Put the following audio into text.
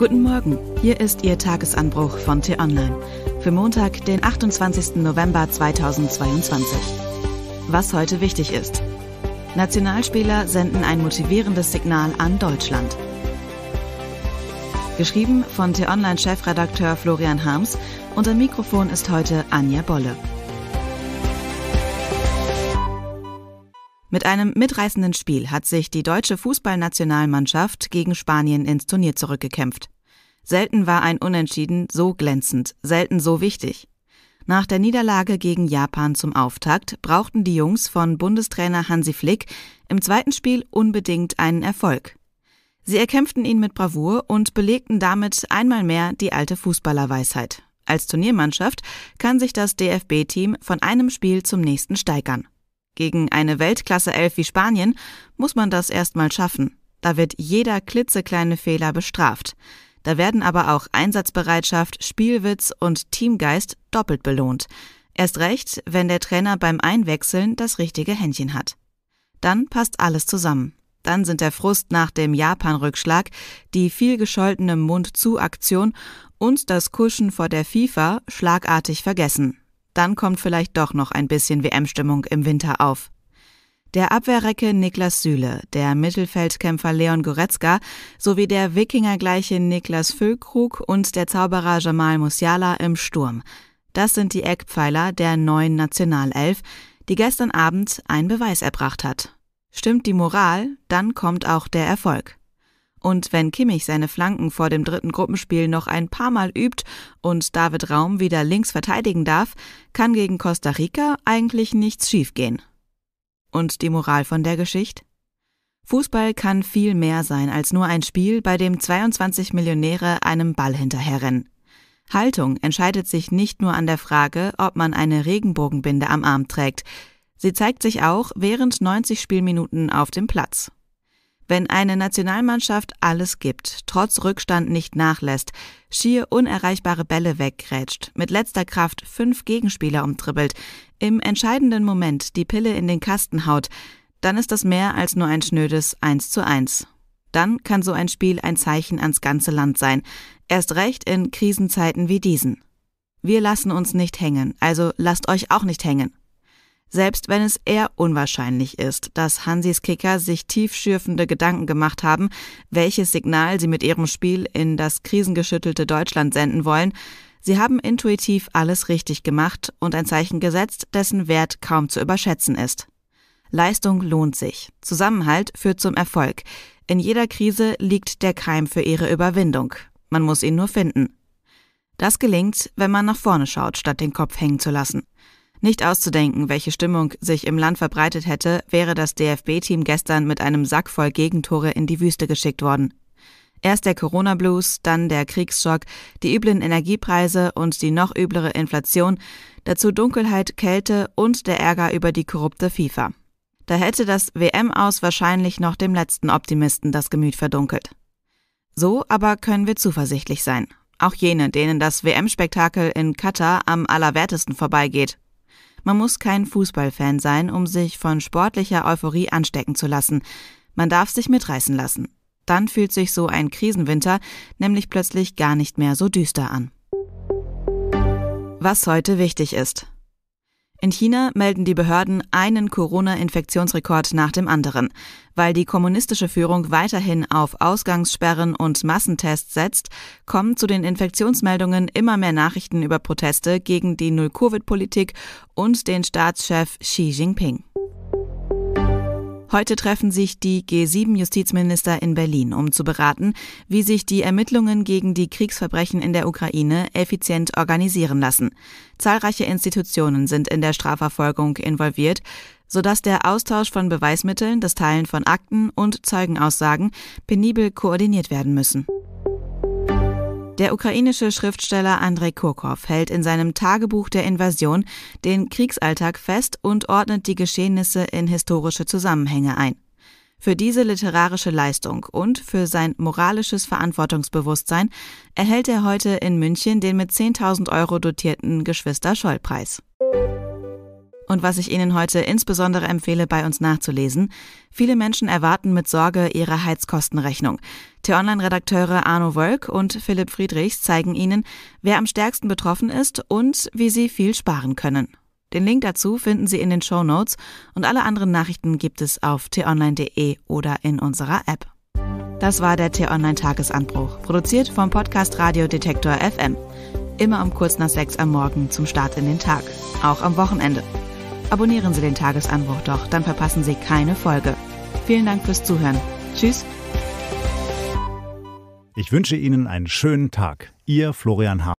Guten Morgen, hier ist Ihr Tagesanbruch von T-Online für Montag, den 28. November 2022. Was heute wichtig ist. Nationalspieler senden ein motivierendes Signal an Deutschland. Geschrieben von T-Online-Chefredakteur Florian Harms und am Mikrofon ist heute Anja Bolle. Mit einem mitreißenden Spiel hat sich die deutsche Fußballnationalmannschaft gegen Spanien ins Turnier zurückgekämpft. Selten war ein Unentschieden so glänzend, selten so wichtig. Nach der Niederlage gegen Japan zum Auftakt brauchten die Jungs von Bundestrainer Hansi Flick im zweiten Spiel unbedingt einen Erfolg. Sie erkämpften ihn mit Bravour und belegten damit einmal mehr die alte Fußballerweisheit. Als Turniermannschaft kann sich das DFB-Team von einem Spiel zum nächsten steigern. Gegen eine Weltklasse-Elf wie Spanien muss man das erstmal schaffen. Da wird jeder klitzekleine Fehler bestraft. Da werden aber auch Einsatzbereitschaft, Spielwitz und Teamgeist doppelt belohnt. Erst recht, wenn der Trainer beim Einwechseln das richtige Händchen hat. Dann passt alles zusammen. Dann sind der Frust nach dem Japan-Rückschlag, die vielgescholtene Mund-zu-Aktion und das Kuschen vor der FIFA schlagartig vergessen. Dann kommt vielleicht doch noch ein bisschen WM-Stimmung im Winter auf. Der Abwehrrecke Niklas Süle, der Mittelfeldkämpfer Leon Goretzka sowie der Wikingergleiche Niklas Füllkrug und der Zauberer Jamal Musiala im Sturm. Das sind die Eckpfeiler der neuen Nationalelf, die gestern Abend einen Beweis erbracht hat. Stimmt die Moral, dann kommt auch der Erfolg. Und wenn Kimmich seine Flanken vor dem dritten Gruppenspiel noch ein paar Mal übt und David Raum wieder links verteidigen darf, kann gegen Costa Rica eigentlich nichts schiefgehen. Und die Moral von der Geschichte? Fußball kann viel mehr sein als nur ein Spiel, bei dem 22 Millionäre einem Ball hinterherrennen. Haltung entscheidet sich nicht nur an der Frage, ob man eine Regenbogenbinde am Arm trägt. Sie zeigt sich auch während 90 Spielminuten auf dem Platz. Wenn eine Nationalmannschaft alles gibt, trotz Rückstand nicht nachlässt, schier unerreichbare Bälle weggrätscht, mit letzter Kraft fünf Gegenspieler umtribbelt, im entscheidenden Moment die Pille in den Kasten haut, dann ist das mehr als nur ein schnödes 1 zu 1. Dann kann so ein Spiel ein Zeichen ans ganze Land sein, erst recht in Krisenzeiten wie diesen. Wir lassen uns nicht hängen, also lasst euch auch nicht hängen selbst wenn es eher unwahrscheinlich ist, dass Hansis Kicker sich tiefschürfende Gedanken gemacht haben, welches Signal sie mit ihrem Spiel in das krisengeschüttelte Deutschland senden wollen, sie haben intuitiv alles richtig gemacht und ein Zeichen gesetzt, dessen Wert kaum zu überschätzen ist. Leistung lohnt sich. Zusammenhalt führt zum Erfolg. In jeder Krise liegt der Keim für ihre Überwindung. Man muss ihn nur finden. Das gelingt, wenn man nach vorne schaut, statt den Kopf hängen zu lassen. Nicht auszudenken, welche Stimmung sich im Land verbreitet hätte, wäre das DFB-Team gestern mit einem Sack voll Gegentore in die Wüste geschickt worden. Erst der Corona-Blues, dann der Kriegsschock, die üblen Energiepreise und die noch üblere Inflation, dazu Dunkelheit, Kälte und der Ärger über die korrupte FIFA. Da hätte das WM aus wahrscheinlich noch dem letzten Optimisten das Gemüt verdunkelt. So aber können wir zuversichtlich sein. Auch jene, denen das WM-Spektakel in Katar am allerwertesten vorbeigeht. Man muss kein Fußballfan sein, um sich von sportlicher Euphorie anstecken zu lassen. Man darf sich mitreißen lassen. Dann fühlt sich so ein Krisenwinter nämlich plötzlich gar nicht mehr so düster an. Was heute wichtig ist. In China melden die Behörden einen Corona-Infektionsrekord nach dem anderen. Weil die kommunistische Führung weiterhin auf Ausgangssperren und Massentests setzt, kommen zu den Infektionsmeldungen immer mehr Nachrichten über Proteste gegen die Null-Covid-Politik und den Staatschef Xi Jinping. Heute treffen sich die G7-Justizminister in Berlin, um zu beraten, wie sich die Ermittlungen gegen die Kriegsverbrechen in der Ukraine effizient organisieren lassen. Zahlreiche Institutionen sind in der Strafverfolgung involviert, sodass der Austausch von Beweismitteln, das Teilen von Akten und Zeugenaussagen penibel koordiniert werden müssen. Der ukrainische Schriftsteller Andrei Kurkov hält in seinem Tagebuch der Invasion den Kriegsalltag fest und ordnet die Geschehnisse in historische Zusammenhänge ein. Für diese literarische Leistung und für sein moralisches Verantwortungsbewusstsein erhält er heute in München den mit 10.000 Euro dotierten Geschwister-Scholl-Preis. Und was ich Ihnen heute insbesondere empfehle, bei uns nachzulesen, viele Menschen erwarten mit Sorge ihre Heizkostenrechnung. T-Online-Redakteure Arno Wölk und Philipp Friedrichs zeigen Ihnen, wer am stärksten betroffen ist und wie Sie viel sparen können. Den Link dazu finden Sie in den Show Notes und alle anderen Nachrichten gibt es auf t-online.de oder in unserer App. Das war der T-Online Tagesanbruch, produziert vom Podcast Radio Detektor FM. Immer um kurz nach sechs am Morgen zum Start in den Tag, auch am Wochenende. Abonnieren Sie den Tagesanbruch doch, dann verpassen Sie keine Folge. Vielen Dank fürs Zuhören. Tschüss. Ich wünsche Ihnen einen schönen Tag. Ihr Florian H.